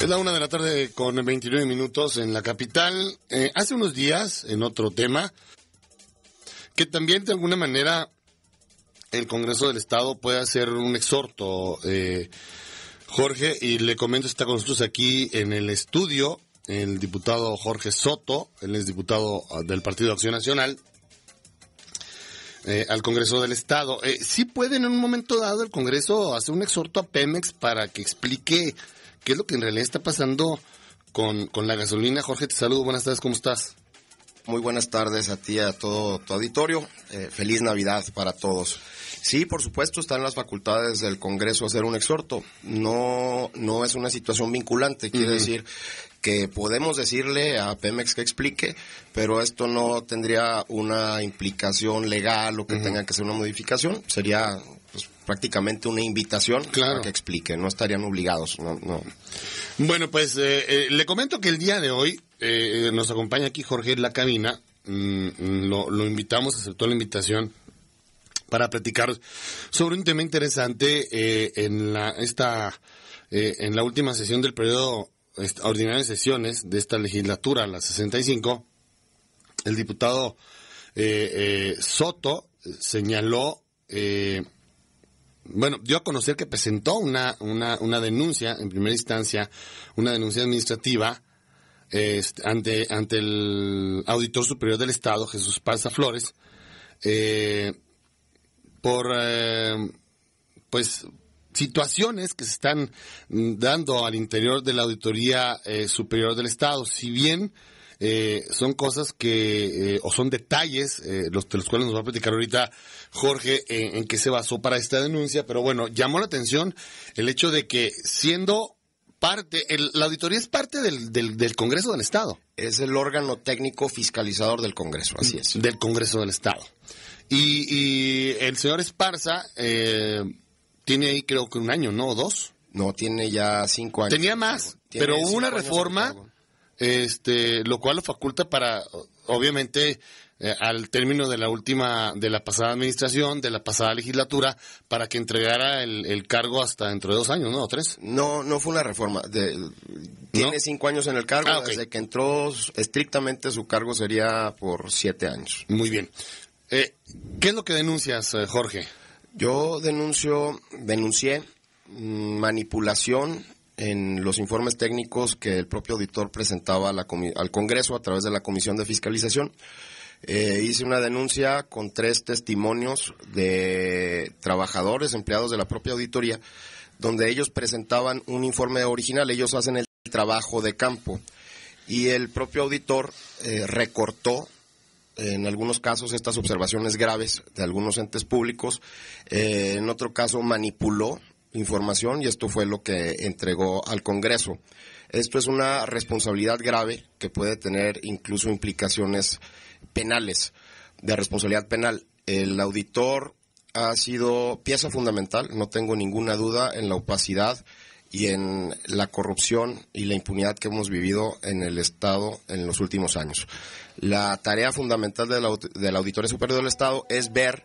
Es la una de la tarde con 29 minutos en la capital. Eh, hace unos días, en otro tema, que también de alguna manera el Congreso del Estado puede hacer un exhorto, eh, Jorge, y le comento, está con nosotros aquí en el estudio el diputado Jorge Soto, él es diputado ah, del Partido Acción Nacional. Eh, al Congreso del Estado. si sí pueden en un momento dado el Congreso hacer un exhorto a Pemex para que explique qué es lo que en realidad está pasando con, con la gasolina. Jorge, te saludo, buenas tardes, ¿cómo estás? Muy buenas tardes a ti, y a todo tu auditorio. Eh, feliz Navidad para todos. Sí, por supuesto, están las facultades del Congreso hacer un exhorto. No, no es una situación vinculante, quiere decir que podemos decirle a Pemex que explique, pero esto no tendría una implicación legal o que tenga que ser una modificación. Sería pues, prácticamente una invitación claro. para que explique, no estarían obligados. No, Bueno, pues eh, eh, le comento que el día de hoy eh, nos acompaña aquí Jorge de la cabina, mm, mm, lo, invitamos, aceptó la invitación para platicar sobre un tema interesante en la esta en la última sesión del periodo ordinario de sesiones de esta legislatura, la 65, el diputado Soto señaló bueno, dio a conocer que presentó una, una, denuncia, en primera instancia, una denuncia administrativa este, ante, ante el Auditor Superior del Estado, Jesús Parza Flores, eh, por, eh, pues, situaciones que se están dando al interior de la Auditoría eh, Superior del Estado. Si bien eh, son cosas que, eh, o son detalles, eh, los, de los cuales nos va a platicar ahorita Jorge, en qué se basó para esta denuncia, pero bueno, llamó la atención el hecho de que siendo parte, la auditoría es parte del, del, Congreso del Estado. Es el órgano técnico fiscalizador del Congreso, así es. Del Congreso del Estado. Y, el señor Esparza tiene ahí creo que un año, ¿no? dos? No, tiene ya cinco años. Tenía más, pero hubo una reforma este, lo cual lo faculta para, obviamente, eh, al término de la última, de la pasada administración, de la pasada legislatura, para que entregara el, cargo hasta dentro de dos años, ¿no? ¿O tres? No, no fue una reforma. tiene cinco años en el cargo, ah, desde que entró estrictamente su cargo sería por siete años. Muy bien. Eh, ¿Qué es lo que denuncias, eh, Jorge? Yo denuncio, denuncié mm, manipulación en los informes técnicos que el propio auditor presentaba la al Congreso a través de la Comisión de Fiscalización. Eh, hice una denuncia con tres testimonios de trabajadores, empleados de la propia auditoría, donde ellos presentaban un informe original, ellos hacen el trabajo de campo y el propio auditor eh, recortó eh, en algunos casos estas observaciones graves de algunos entes públicos, en otro caso manipuló información y esto fue lo que entregó al Congreso. Esto es una responsabilidad grave que puede tener incluso implicaciones penales, de responsabilidad penal. El auditor ha sido pieza fundamental, no tengo ninguna duda, en la opacidad y en la corrupción y la impunidad que hemos vivido en el Estado en los últimos años. La tarea fundamental del, de Superior del Estado es ver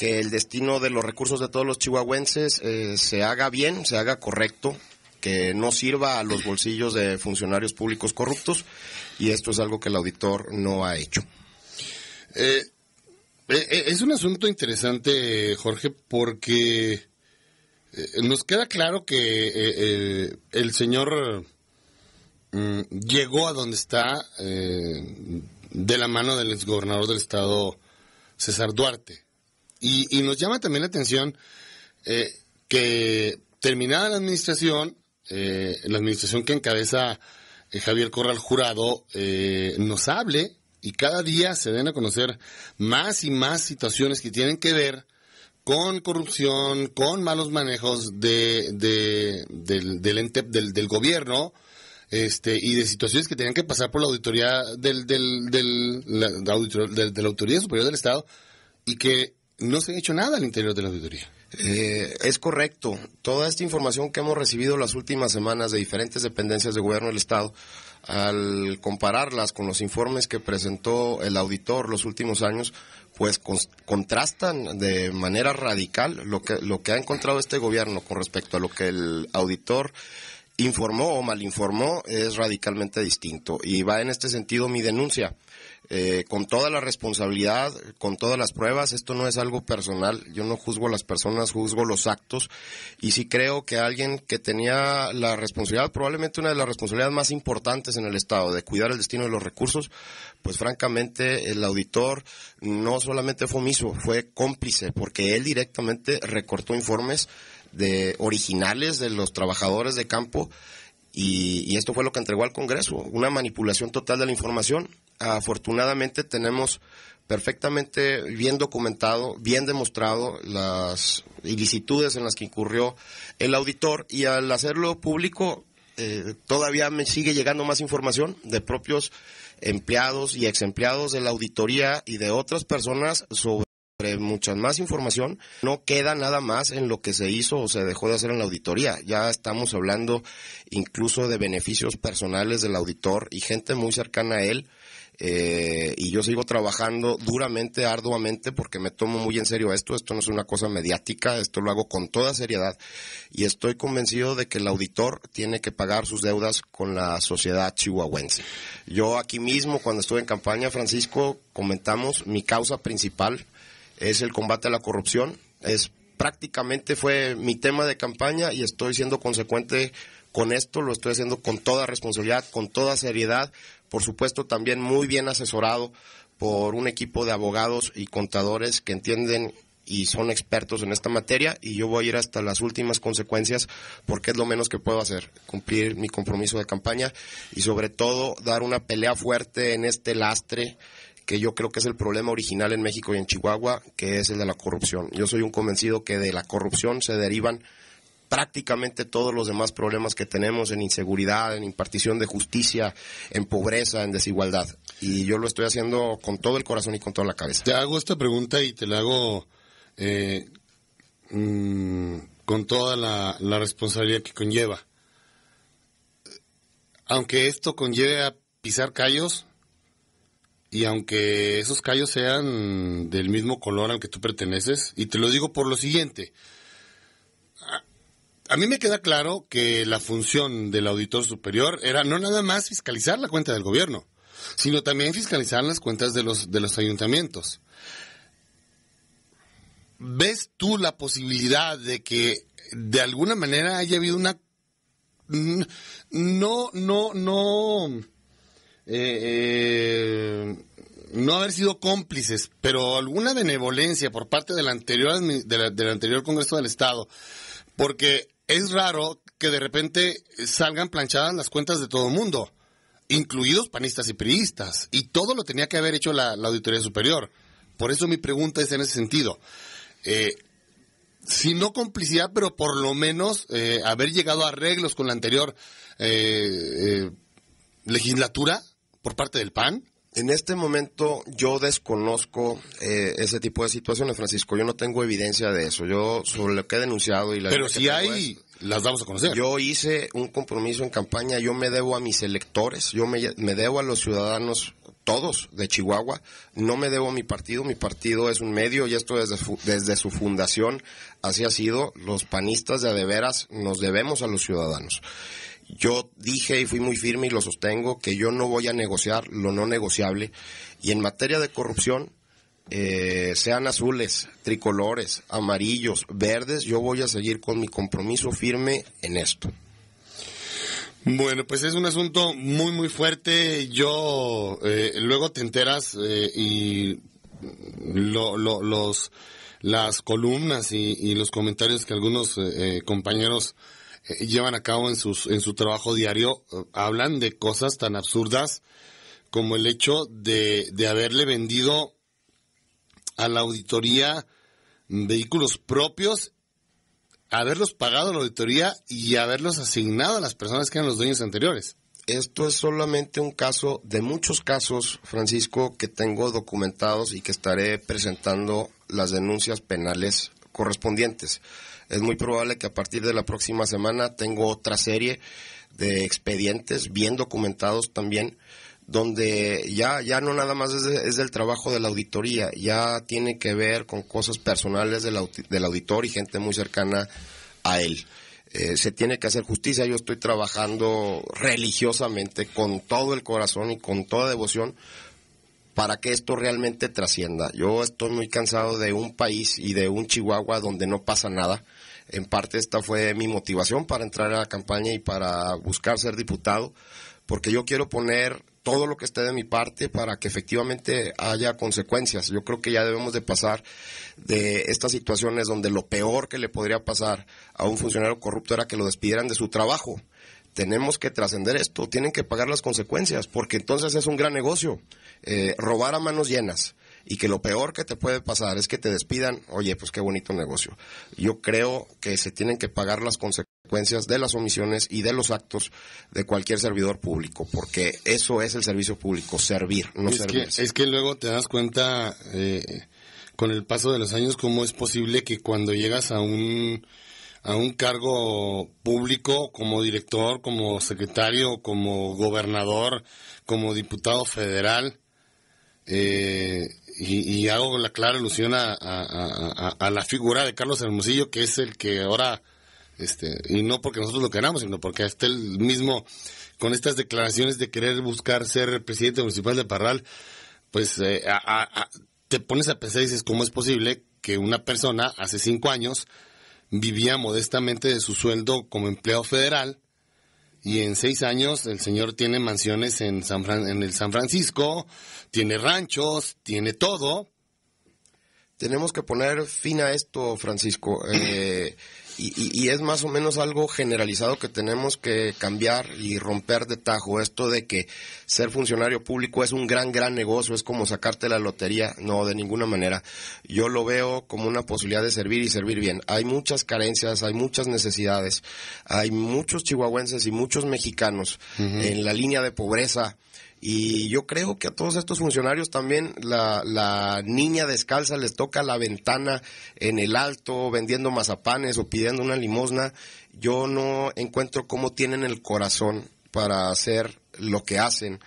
que el destino de los recursos de todos los chihuahuenses eh, se haga bien, se haga correcto, que no sirva a los bolsillos de funcionarios públicos corruptos y esto es algo que el auditor no ha hecho. Eh, eh, es un asunto interesante, Jorge, porque nos queda claro que el señor mm, llegó a donde está de la mano del exgobernador del estado, César Duarte. Y, nos llama también la atención eh, que terminada la administración, eh, la administración que encabeza eh, Javier Corral Jurado, nos hable y cada día se den a conocer más y más situaciones que tienen que ver con corrupción, con malos manejos de, del, ente, del, gobierno, este, y de situaciones que tenían que pasar por la auditoría del, del, del, de la Autoridad Superior del Estado y que no se ha hecho nada al interior de la auditoría. Eh, es correcto. Toda esta información que hemos recibido las últimas semanas de diferentes dependencias de gobierno del Estado, al compararlas con los informes que presentó el auditor los últimos años, pues contrastan de manera radical lo que, lo que ha encontrado este gobierno con respecto a lo que el auditor informó o malinformó es radicalmente distinto. Y va en este sentido mi denuncia. Eh, con toda la responsabilidad, con todas las pruebas, esto no es algo personal, yo no juzgo las personas, juzgo los actos y si creo que alguien que tenía la responsabilidad, probablemente una de las responsabilidades más importantes en el Estado, de cuidar el destino de los recursos, pues francamente el auditor no solamente fue omiso, fue cómplice, porque él directamente recortó informes de originales de los trabajadores de campo y, esto fue lo que entregó al Congreso, una manipulación total de la información. Afortunadamente tenemos perfectamente bien documentado, bien demostrado las ilicitudes en las que incurrió el auditor y al hacerlo público eh, todavía me sigue llegando más información de propios empleados y exempleados de la auditoría y de otras personas sobre mucha más información. No queda nada más en lo que se hizo o se dejó de hacer en la auditoría. Ya estamos hablando incluso de beneficios personales del auditor y gente muy cercana a él. Eh, y yo sigo trabajando duramente, arduamente, porque me tomo muy en serio esto. Esto no es una cosa mediática, esto lo hago con toda seriedad. Y estoy convencido de que el auditor tiene que pagar sus deudas con la sociedad chihuahuense. Yo aquí mismo, cuando estuve en campaña, Francisco, comentamos mi causa principal es el combate a la corrupción. Es prácticamente fue mi tema de campaña y estoy siendo consecuente con esto, lo estoy haciendo con toda responsabilidad, con toda seriedad, por supuesto también muy bien asesorado por un equipo de abogados y contadores que entienden y son expertos en esta materia y yo voy a ir hasta las últimas consecuencias porque es lo menos que puedo hacer, cumplir mi compromiso de campaña y sobre todo dar una pelea fuerte en este lastre que yo creo que es el problema original en México y en Chihuahua, que es el de la corrupción. Yo soy un convencido que de la corrupción se derivan prácticamente todos los demás problemas que tenemos en inseguridad, en impartición de justicia, en pobreza, en desigualdad. Y yo lo estoy haciendo con todo el corazón y con toda la cabeza. Te hago esta pregunta y te la hago eh, mm, con toda la, responsabilidad que conlleva. Aunque esto conlleve a pisar callos, y aunque esos callos sean del mismo color al que tú perteneces, y te lo digo por lo siguiente, a mí me queda claro que la función del auditor superior era no nada más fiscalizar la cuenta del gobierno, sino también fiscalizar las cuentas de los, de los ayuntamientos. ¿Ves tú la posibilidad de que de alguna manera haya habido una... No, no, no eh, eh, no haber sido cómplices, pero alguna benevolencia por parte del anterior, del anterior Congreso del Estado, porque es raro que de repente salgan planchadas las cuentas de todo el mundo, incluidos panistas y periodistas, y todo lo tenía que haber hecho la, Auditoría Superior. Por eso mi pregunta es en ese sentido. Eh, si no complicidad, pero por lo menos haber llegado a arreglos con la anterior legislatura por parte del PAN? En este momento yo desconozco eh, ese tipo de situaciones, Francisco. Yo no tengo evidencia de eso. Yo sobre lo que he denunciado y la Pero si hay, las damos a conocer. Yo hice un compromiso en campaña. Yo me debo a mis electores. Yo me, debo a los ciudadanos todos de Chihuahua. No me debo a mi partido, mi partido es un medio y esto desde, desde su fundación así ha sido. Los panistas de adeveras nos debemos a los ciudadanos yo dije y fui muy firme y lo sostengo que yo no voy a negociar lo no negociable. Y en materia de corrupción, eh, sean azules, tricolores, amarillos, verdes, yo voy a seguir con mi compromiso firme en esto. Bueno, pues es un asunto muy, muy fuerte. Yo eh, luego te enteras eh, y los, las columnas y, los comentarios que algunos compañeros eh, llevan a cabo en, sus, en su trabajo diario, eh, hablan de cosas tan absurdas como el hecho de, de haberle vendido a la auditoría vehículos propios, haberlos pagado a la auditoría y haberlos asignado a las personas que eran los dueños anteriores. Esto es solamente un caso de muchos casos, Francisco, que tengo documentados y que estaré presentando las denuncias penales correspondientes es muy probable que a partir de la próxima semana tengo otra serie de expedientes bien documentados también donde ya, ya no nada más es, del trabajo de la auditoría, ya tiene que ver con cosas personales del, del auditor y gente muy cercana a él. Eh, se tiene que hacer justicia, yo estoy trabajando religiosamente con todo el corazón y con toda devoción para que esto realmente trascienda. Yo estoy muy cansado de un país y de un Chihuahua donde no pasa nada en parte esta fue mi motivación para entrar a la campaña y para buscar ser diputado, porque yo quiero poner todo lo que esté de mi parte para que efectivamente haya consecuencias. Yo creo que ya debemos de pasar de estas situaciones donde lo peor que le podría pasar a un funcionario corrupto era que lo despidieran de su trabajo. Tenemos que trascender esto, tienen que pagar las consecuencias, porque entonces es un gran negocio. Eh, robar a manos llenas, y que lo peor que te puede pasar es que te despidan, oye, pues qué bonito negocio. Yo creo que se tienen que pagar las consecuencias de las omisiones y de los actos de cualquier servidor público, porque eso es el servicio público, servir, no es servir. Que, es que luego te das cuenta eh, con el paso de los años cómo es posible que cuando llegas a un a un cargo público como director, como secretario, como gobernador, como diputado federal, eh, y, hago la clara alusión a, la figura de Carlos Hermosillo, que es el que ahora, este, y no porque nosotros lo queramos, sino porque hasta el mismo, con estas declaraciones de querer buscar ser presidente municipal de Parral, pues eh, te pones a pensar y dices, ¿cómo es posible que una persona hace cinco años vivía modestamente de su sueldo como empleado federal? y en seis años el señor tiene mansiones en, San el San Francisco, tiene ranchos, tiene todo. Tenemos que poner fin a esto, Francisco. Eh, y, es más o menos algo generalizado que tenemos que cambiar y romper de tajo. Esto de que ser funcionario público es un gran, gran negocio, es como sacarte la lotería. No, de ninguna manera. Yo lo veo como una posibilidad de servir y servir bien. Hay muchas carencias, hay muchas necesidades, hay muchos chihuahuenses y muchos mexicanos en la línea de pobreza y yo creo que a todos estos funcionarios también la, niña descalza les toca la ventana en el alto vendiendo mazapanes o pidiendo una limosna. Yo no encuentro cómo tienen el corazón para hacer lo que hacen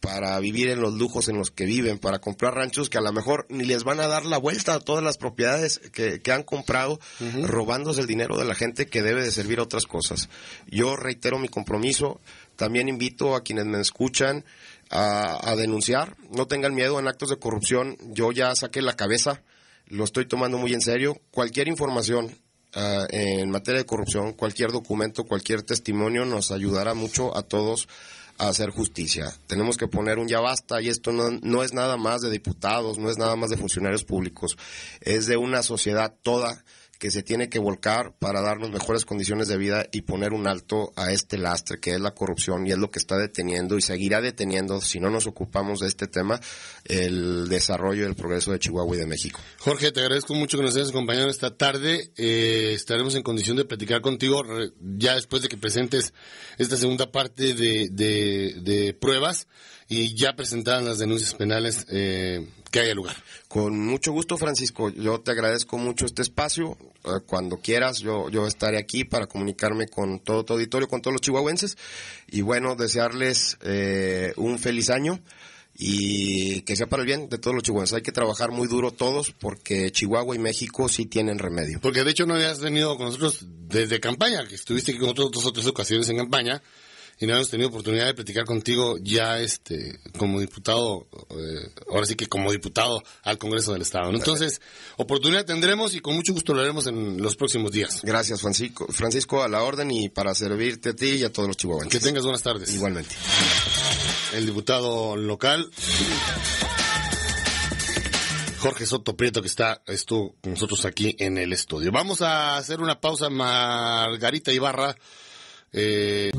para vivir en los lujos en los que viven, para comprar ranchos que a lo mejor ni les van a dar la vuelta a todas las propiedades que, han comprado, robándose el dinero de la gente que debe de servir a otras cosas. Yo reitero mi compromiso, también invito a quienes me escuchan a, denunciar, no tengan miedo en actos de corrupción, yo ya saqué la cabeza, lo estoy tomando muy en serio, cualquier información ah, en materia de corrupción, cualquier documento, cualquier testimonio nos ayudará mucho a todos hacer justicia. Tenemos que poner un ya basta y esto no, no es nada más de diputados, no es nada más de funcionarios públicos, es de una sociedad toda que se tiene que volcar para darnos mejores condiciones de vida y poner un alto a este lastre que es la corrupción y es lo que está deteniendo y seguirá deteniendo si no nos ocupamos de este tema el desarrollo y el progreso de Chihuahua y de México. Jorge, te agradezco mucho que nos hayas acompañado esta tarde. Eh, estaremos en condición de platicar contigo ya después de que presentes esta segunda parte de, de, de pruebas y ya presentadas las denuncias penales eh, que haya lugar. Con mucho gusto, Francisco. Yo te agradezco mucho este espacio. Eh, cuando quieras, yo, yo estaré aquí para comunicarme con todo tu auditorio, con todos los chihuahuenses. Y bueno, desearles eh, un feliz año y que sea para el bien de todos los chihuahuenses. Hay que trabajar muy duro todos porque Chihuahua y México sí tienen remedio. Porque de hecho no habías venido con nosotros desde campaña, que estuviste con nosotros dos o tres ocasiones en campaña y no hemos tenido oportunidad de platicar contigo ya este como diputado, eh, ahora sí que como diputado al Congreso del Estado. Entonces, oportunidad tendremos y con mucho gusto lo haremos en los próximos días. Gracias, Francisco. Francisco, a la orden y para servirte a ti y a todos los chihuahuenses. Que tengas buenas tardes. Igualmente. El diputado local. Jorge Soto Prieto que está estuvo con nosotros aquí en el estudio. Vamos a hacer una pausa, Margarita Ibarra. Eh...